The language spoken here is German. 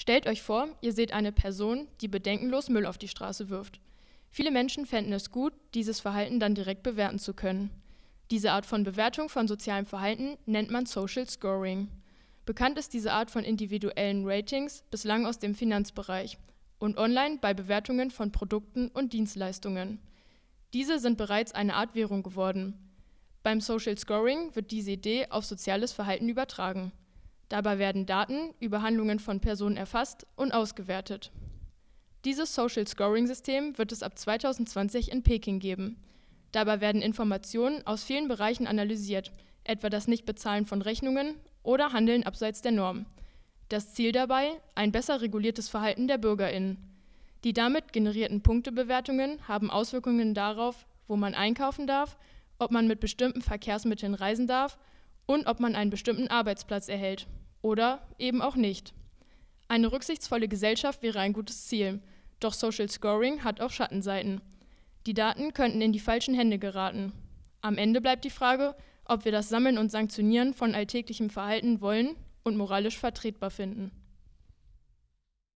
Stellt euch vor, ihr seht eine Person, die bedenkenlos Müll auf die Straße wirft. Viele Menschen fänden es gut, dieses Verhalten dann direkt bewerten zu können. Diese Art von Bewertung von sozialem Verhalten nennt man Social Scoring. Bekannt ist diese Art von individuellen Ratings bislang aus dem Finanzbereich und online bei Bewertungen von Produkten und Dienstleistungen. Diese sind bereits eine Art Währung geworden. Beim Social Scoring wird diese Idee auf soziales Verhalten übertragen. Dabei werden Daten über Handlungen von Personen erfasst und ausgewertet. Dieses Social Scoring-System wird es ab 2020 in Peking geben. Dabei werden Informationen aus vielen Bereichen analysiert, etwa das Nichtbezahlen von Rechnungen oder Handeln abseits der Norm. Das Ziel dabei, ein besser reguliertes Verhalten der Bürgerinnen. Die damit generierten Punktebewertungen haben Auswirkungen darauf, wo man einkaufen darf, ob man mit bestimmten Verkehrsmitteln reisen darf und ob man einen bestimmten Arbeitsplatz erhält oder eben auch nicht. Eine rücksichtsvolle Gesellschaft wäre ein gutes Ziel, doch Social Scoring hat auch Schattenseiten. Die Daten könnten in die falschen Hände geraten. Am Ende bleibt die Frage, ob wir das Sammeln und Sanktionieren von alltäglichem Verhalten wollen und moralisch vertretbar finden.